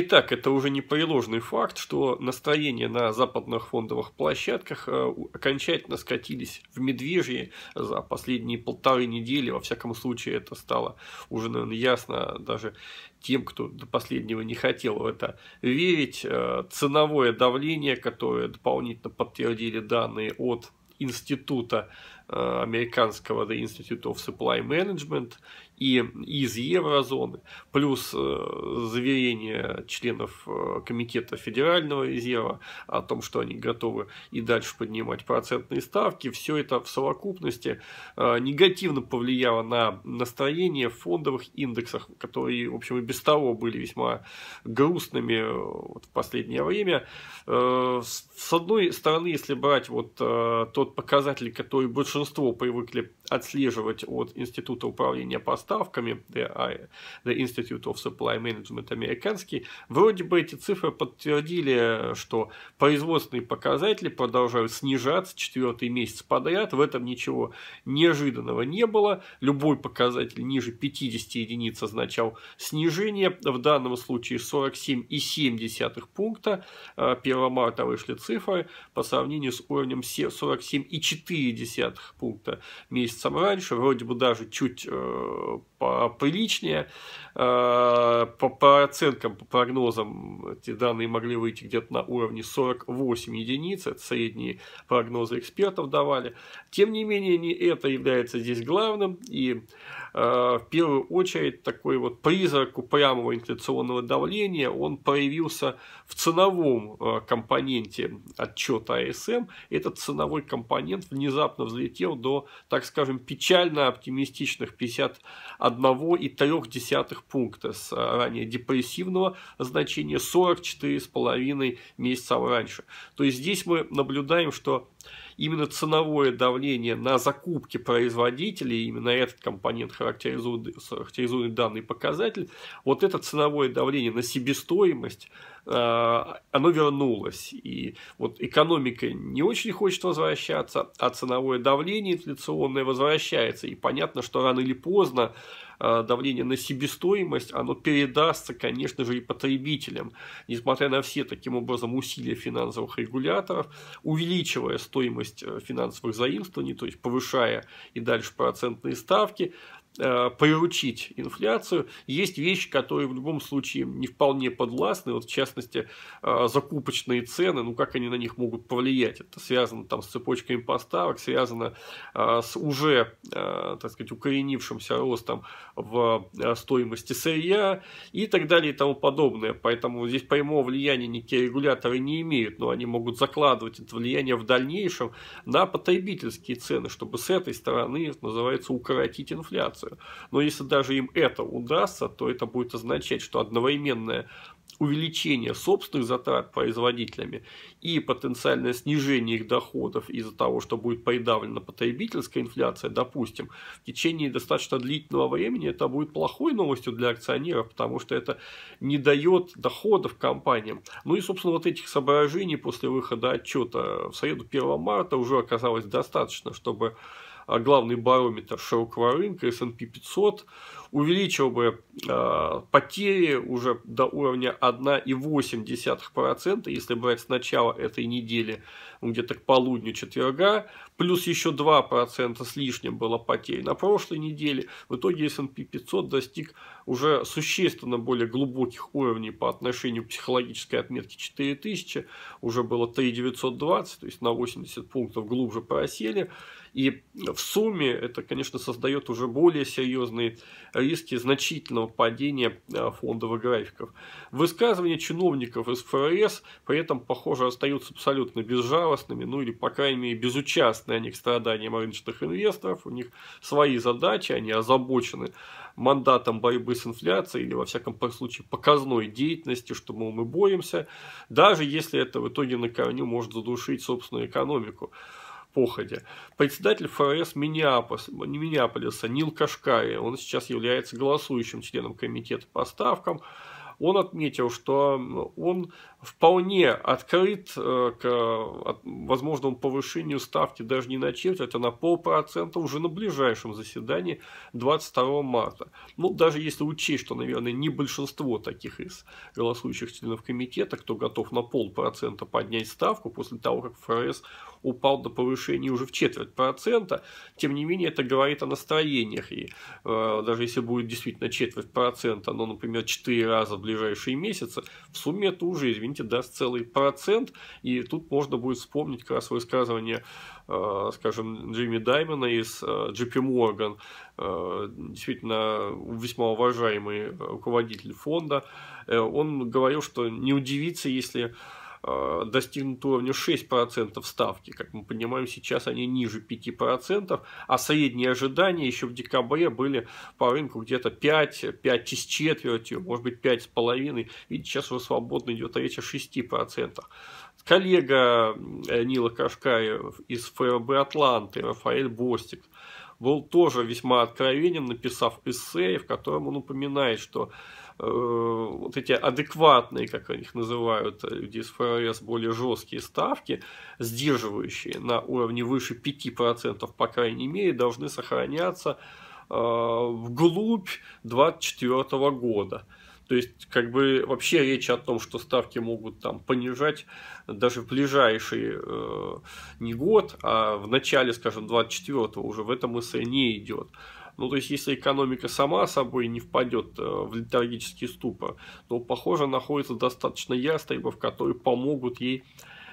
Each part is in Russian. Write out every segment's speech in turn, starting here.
Итак, это уже непреложный факт, что настроения на западных фондовых площадках э, окончательно скатились в медвежье за последние полторы недели. Во всяком случае, это стало уже, наверное, ясно даже тем, кто до последнего не хотел в это верить. Э, ценовое давление, которое дополнительно подтвердили данные от института э, американского The Institute of Supply Management и из еврозоны, плюс э, заверение членов э, комитета федерального резерва о том, что они готовы и дальше поднимать процентные ставки, все это в совокупности э, негативно повлияло на настроение в фондовых индексах, которые, в общем, и без того были весьма грустными в последнее время. С одной стороны, если брать вот тот показатель, который большинство привыкли отслеживать от Института управления по поставками The Institute of Supply Management американский, вроде бы эти цифры подтвердили, что производственные показатели продолжают снижаться четвертый месяц подряд, в этом ничего неожиданного не было, любой показатель ниже 50 единиц означал снижение, в данном случае 47,7 пункта, 1 а, марта вышли цифры, по сравнению с уровнем 47,4 пункта месяцем раньше, вроде бы даже чуть э, поприличнее. Э, по, по оценкам, по прогнозам, эти данные могли выйти где-то на уровне 48 единиц, это средние прогнозы экспертов давали. Тем не менее, не это является здесь главным, и Э, в первую очередь такой вот призрак упрямого инфляционного давления, он проявился в ценовом э, компоненте отчета АСМ. Этот ценовой компонент внезапно взлетел до, так скажем, печально оптимистичных 51,3 пункта с э, ранее депрессивного значения 44,5 месяцев раньше. То есть здесь мы наблюдаем, что именно ценовое давление на закупки производителей, именно этот компонент характеризует, характеризует данный показатель, вот это ценовое давление на себестоимость, э, оно вернулось. И вот экономика не очень хочет возвращаться, а ценовое давление инфляционное возвращается. И понятно, что рано или поздно Э, давление на себестоимость, оно передастся, конечно же, и потребителям. Несмотря на все, таким образом, усилия финансовых регуляторов, увеличивая стоимость э, финансовых заимствований, то есть повышая и дальше процентные ставки, Э, приручить инфляцию. Есть вещи, которые в любом случае не вполне подвластны, вот в частности э, закупочные цены, ну как они на них могут повлиять. Это связано там с цепочками поставок, связано э, с уже, так сказать, укоренившимся ростом в стоимости сырья и так далее и тому подобное. Поэтому здесь прямого влияния никакие регуляторы не имеют, но они могут закладывать это влияние в дальнейшем на потребительские цены, чтобы с этой стороны, называется, укоротить инфляцию инфляцию. Но если даже им это удастся, то это будет означать, что одновременное увеличение собственных затрат производителями и потенциальное снижение их доходов из-за того, что будет придавлена потребительская инфляция, допустим, в течение достаточно длительного времени это будет плохой новостью для акционеров, потому что это не дает доходов компаниям. Ну и, собственно, вот этих соображений после выхода отчета в среду 1 марта уже оказалось достаточно, чтобы а главный барометр широкого рынка S&P 500 увеличил бы э, потери уже до уровня 1,8%, если брать с начала этой недели, ну, где-то к полудню четверга, плюс еще 2% с лишним было потерь на прошлой неделе. В итоге S&P 500 достиг уже существенно более глубоких уровней по отношению к психологической отметке 4000, уже было 3920, то есть на 80 пунктов глубже просели. И в сумме это, конечно, создает уже более серьезные э, риски значительного падения а, фондовых графиков. Высказывания чиновников из ФРС при этом, похоже, остаются абсолютно безжалостными, ну или, по крайней мере, безучастны они к страданиям рыночных инвесторов, у них свои задачи, они озабочены мандатом борьбы с инфляцией или, во всяком случае, показной деятельности, что, мол, мы боремся, даже если это в итоге на корню может задушить собственную экономику походе. Председатель ФРС Миннеаполис, Миннеаполиса Нил Кашкари, он сейчас является голосующим членом комитета по ставкам, он отметил, что он вполне открыт э, к возможному повышению ставки даже не на четверть, а на полпроцента уже на ближайшем заседании 22 марта. Ну, даже если учесть, что, наверное, не большинство таких из голосующих членов комитета, кто готов на полпроцента поднять ставку после того, как ФРС упал до повышения уже в четверть процента, тем не менее это говорит о настроениях. И э, даже если будет действительно четверть процента, но, например, 4 раза в ближайшие месяцы, в сумме это уже, извините, извините, даст целый процент. И тут можно будет вспомнить как раз высказывание, э, скажем, Джимми Даймона из э, JP Morgan, э, действительно весьма уважаемый руководитель фонда. Он говорил, что не удивится, если Э, достигнут уровня 6% ставки. Как мы понимаем, сейчас они ниже 5%, а средние ожидания еще в декабре были по рынку где-то 5, 5 с четвертью, может быть с половиной. Видите, сейчас уже свободно идет речь о 6%. Коллега э, Нила Кашкаев из ФРБ Атланты, Рафаэль Бостик, был тоже весьма откровенен, написав эссе, в котором он упоминает, что Э, вот эти адекватные, как их называют э, люди с ФРС, более жесткие ставки, сдерживающие на уровне выше 5%, по крайней мере, должны сохраняться э, вглубь 2024 года. То есть, как бы вообще речь о том, что ставки могут там понижать даже в ближайший э, не год, а в начале, скажем, 24-го уже в этом мысль не идет. Ну, то есть, если экономика сама собой не впадет э, в литургический ступор, то, похоже, находится достаточно ястребов, которые помогут ей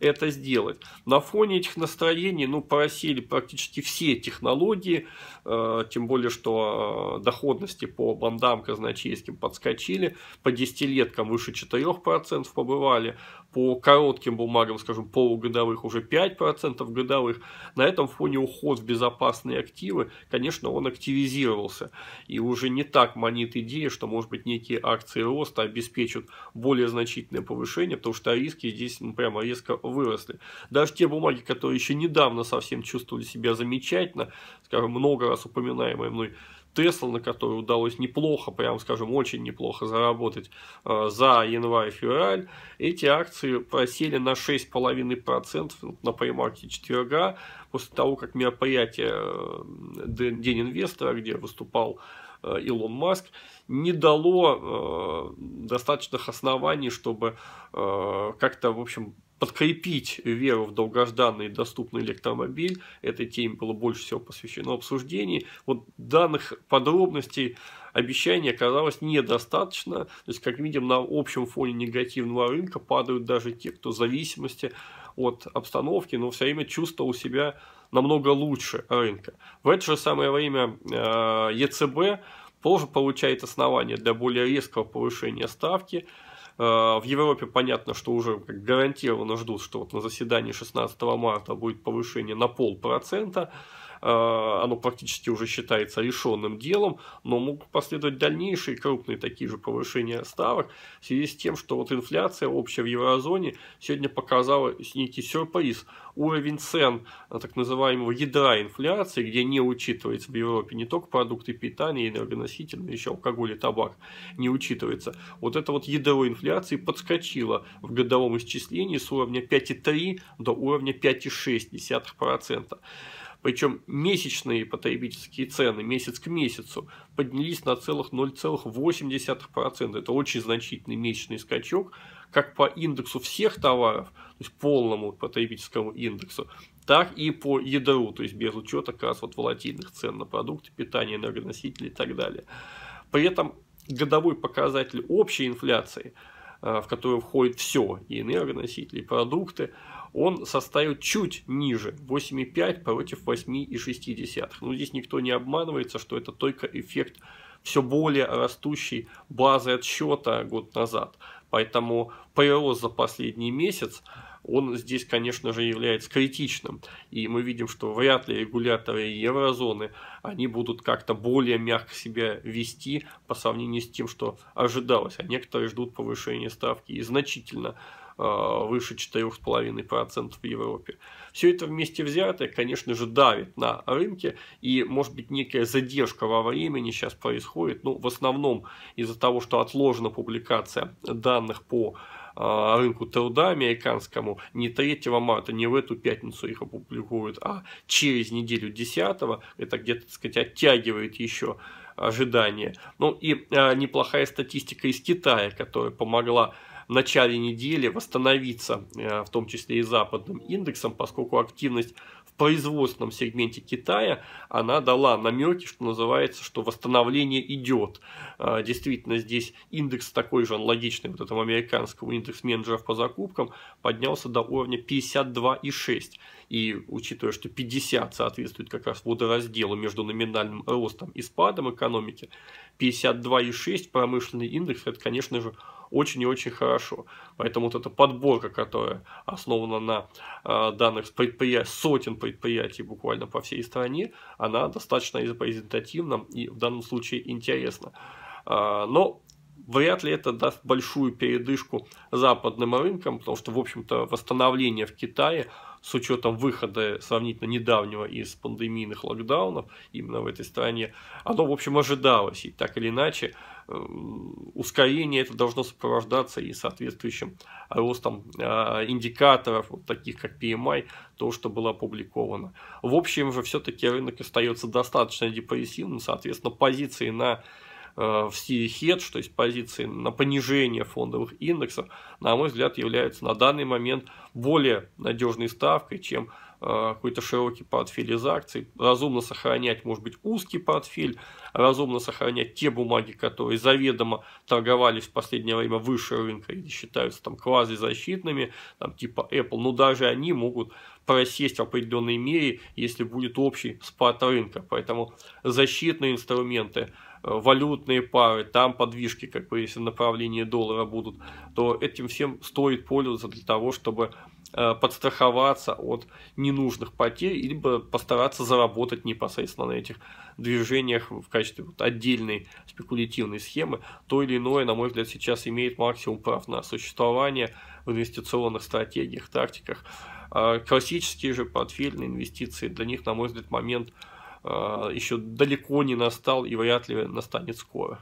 это сделать. На фоне этих настроений, ну, поросели практически все технологии, э, тем более, что э, доходности по бандам казначейским подскочили, по десятилеткам выше 4% побывали, по коротким бумагам, скажем, полугодовых уже 5% годовых. На этом фоне уход в безопасные активы, конечно, он активизировался. И уже не так манит идея, что, может быть, некие акции роста обеспечат более значительное повышение, потому что риски здесь ну, прямо резко выросли. Даже те бумаги, которые еще недавно совсем чувствовали себя замечательно, скажем, много раз упоминаемые, мной Тесла, на которой удалось неплохо, прям скажем, очень неплохо заработать э, за январь-февраль, эти акции просели на 6,5% на примарке четверга, после того, как мероприятие э, День инвестора, где выступал э, Илон Маск, не дало э, достаточных оснований, чтобы э, как-то, в общем, подкрепить веру в долгожданный доступный электромобиль. Этой теме было больше всего посвящено обсуждении Вот данных подробностей обещаний оказалось недостаточно. То есть, как видим, на общем фоне негативного рынка падают даже те, кто в зависимости от обстановки, но все время чувствовал себя намного лучше рынка. В это же самое время э, ЕЦБ тоже получает основания для более резкого повышения ставки – Э, в Европе понятно, что уже гарантированно ждут, что вот на заседании 16 марта будет повышение на полпроцента. процента Э, оно практически уже считается решенным делом, но могут последовать дальнейшие крупные такие же повышения ставок в связи с тем, что вот инфляция общая в еврозоне сегодня показала некий сюрприз. Уровень цен э, так называемого ядра инфляции, где не учитывается в Европе не только продукты питания, энергоносители, но еще алкоголь и табак не учитывается. Вот это вот ядро инфляции подскочило в годовом исчислении с уровня 5,3 до уровня 5,6%. Причем месячные потребительские цены месяц к месяцу поднялись на целых 0,8%. Это очень значительный месячный скачок, как по индексу всех товаров, то есть полному потребительскому индексу, так и по ядру, то есть без учета как раз вот волатильных цен на продукты, питание, энергоносители и так далее. При этом годовой показатель общей инфляции, э, в которую входит все, и энергоносители, и продукты, он составил чуть ниже 8,5 против 8,6. Но ну, здесь никто не обманывается, что это только эффект все более растущей базы отсчета год назад. Поэтому прирост за последний месяц, он здесь, конечно же, является критичным. И мы видим, что вряд ли регуляторы еврозоны, они будут как-то более мягко себя вести по сравнению с тем, что ожидалось. А некоторые ждут повышения ставки и значительно Э, выше 4,5% в Европе. Все это вместе взятое, конечно же, давит на рынке, и, может быть, некая задержка во времени сейчас происходит, ну, в основном из-за того, что отложена публикация данных по э, рынку труда американскому не 3 марта, не в эту пятницу их опубликуют, а через неделю 10, это где-то, так сказать, оттягивает еще ожидания. Ну и э, неплохая статистика из Китая, которая помогла начале недели восстановиться, э, в том числе и западным индексом, поскольку активность в производственном сегменте Китая, она дала намеки, что называется, что восстановление идет. Э, действительно, здесь индекс такой же аналогичный вот этому американскому индекс менеджеров по закупкам поднялся до уровня 52,6. И учитывая, что 50 соответствует как раз водоразделу между номинальным ростом и спадом экономики, 52,6 промышленный индекс – это, конечно же, очень и очень хорошо. Поэтому вот эта подборка, которая основана на э, данных предприятий, сотен предприятий буквально по всей стране, она достаточно репрезентативна и в данном случае интересна. Э, но вряд ли это даст большую передышку западным рынкам, потому что, в общем-то, восстановление в Китае с учетом выхода сравнительно недавнего из пандемийных локдаунов именно в этой стране, оно, в общем, ожидалось. И так или иначе, ускорение это должно сопровождаться и соответствующим ростом а, индикаторов, вот таких как PMI, то, что было опубликовано. В общем же, все-таки рынок остается достаточно депрессивным, соответственно, позиции на э, в Sea то есть позиции на понижение фондовых индексов, на мой взгляд, являются на данный момент более надежной ставкой, чем Э, какой-то широкий портфель из акций, разумно сохранять, может быть, узкий портфель, разумно сохранять те бумаги, которые заведомо торговались в последнее время выше рынка или считаются там квазизащитными, там типа Apple, но даже они могут просесть в определенной мере, если будет общий спад рынка. Поэтому защитные инструменты, э, валютные пары, там подвижки, как бы если направление доллара будут, то этим всем стоит пользоваться для того, чтобы Э, подстраховаться от ненужных потерь, либо постараться заработать непосредственно на этих движениях в качестве вот отдельной спекулятивной схемы, то или иное, на мой взгляд, сейчас имеет максимум прав на существование в инвестиционных стратегиях, тактиках. А классические же портфельные инвестиции, для них, на мой взгляд, момент э, еще далеко не настал и вряд ли настанет скоро.